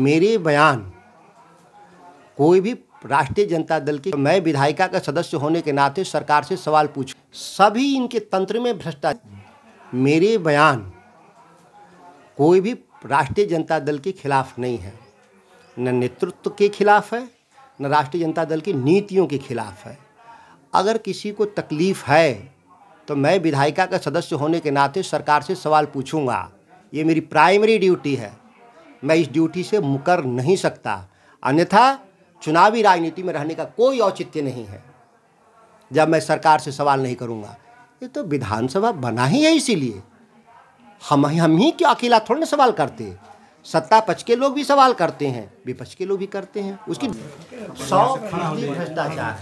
मेरे बयान कोई भी राष्ट्रीय जनता दल की मैं विधायिका का सदस्य होने के नाते सरकार से सवाल पूछ सभी इनके तंत्र में भ्रष्टाचार मेरे बयान कोई भी राष्ट्रीय जनता दल के खिलाफ नहीं है न नेतृत्व के खिलाफ है न राष्ट्रीय जनता दल की नीतियों के खिलाफ है अगर किसी को तकलीफ़ है तो मैं विधायिका का सदस्य होने के नाते सरकार से सवाल पूछूंगा ये मेरी प्राइमरी ड्यूटी है मैं इस ड्यूटी से मुकर नहीं सकता अन्यथा चुनावी राजनीति में रहने का कोई औचित्य नहीं है जब मैं सरकार से सवाल नहीं करूँगा ये तो विधानसभा बना ही है इसीलिए हम हम ही क्यों अकेला थोड़ा ना सवाल करते सत्ता पक्ष के लोग भी सवाल करते हैं विपक्ष के लोग भी करते हैं उसकी सौ फीसदी भ्रष्टाचार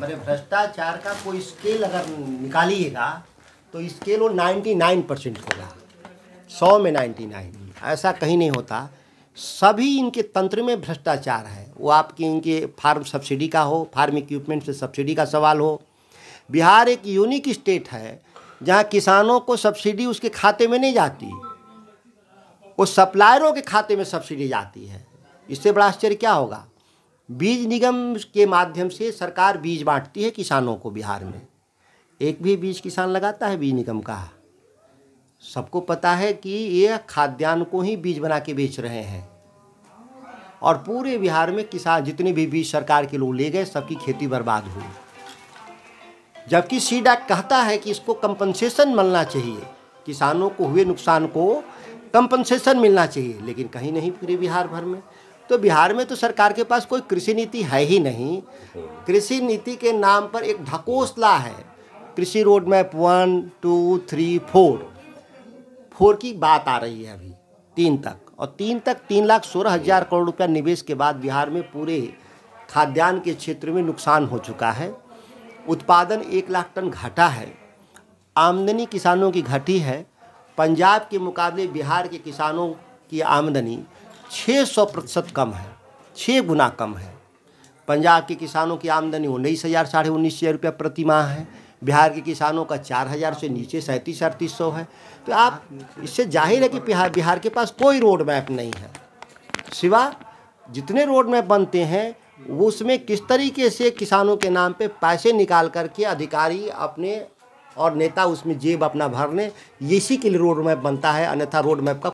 मैंने भ्रष्टाचार का कोई स्केल अगर निकालिएगा तो स्केल वो नाइन्टी नाइन परसेंट होगा सौ में नाइन्टी नाइन ऐसा कहीं नहीं होता सभी इनके तंत्र में भ्रष्टाचार है वो आपकी इनके फार्म सब्सिडी का हो फार्म इक्विपमेंट से सब्सिडी का सवाल हो बिहार एक यूनिक स्टेट है जहाँ किसानों को सब्सिडी उसके खाते में नहीं जाती वो सप्लायरों के खाते में सब्सिडी जाती है इससे बड़ा आश्चर्य क्या होगा बीज निगम के माध्यम से सरकार बीज बांटती है किसानों को बिहार में एक भी बीज किसान लगाता है बीज निगम का सबको पता है कि ये खाद्यान्न को ही बीज बना के बेच रहे हैं और पूरे बिहार में किसान जितने भी बीज सरकार के लोग ले गए सबकी खेती बर्बाद हुई जबकि सी कहता है कि इसको कंपनसेशन मिलना चाहिए किसानों को हुए नुकसान को कंपनसेशन मिलना चाहिए लेकिन कहीं नहीं पूरे बिहार भर में तो बिहार में तो सरकार के पास कोई कृषि नीति है ही नहीं कृषि नीति के नाम पर एक ढकोसला है कृषि road map one two three four four की बात आ रही है अभी तीन तक और तीन तक तीन लाख सोलह हजार करोड़ रुपया निवेश के बाद बिहार में पूरे खाद्यान्न के क्षेत्र में नुकसान हो चुका है उत्पादन एक लाख टन घटा है आमदनी किसानों की घटी है पंजाब के मुकाबले बिहार के किसानों की आमदनी 600 प्रतिशत कम है छः गुना कम है पंजाब के किसानों की आमदनी उन्नीस हज़ार साढ़े उन्नीस हज़ार रुपया प्रति माह है बिहार के किसानों का चार हज़ार से नीचे सैंतीस अड़तीस सौ है तो आप इससे जाहिर है कि बिहार बिहार के पास कोई रोड मैप नहीं है सिवा जितने रोड मैप बनते हैं उसमें किस तरीके से किसानों के नाम पे पैसे निकाल करके अधिकारी अपने और नेता उसमें जेब अपना भर लें इसी के लिए रोड मैप बनता है अन्यथा रोड मैप का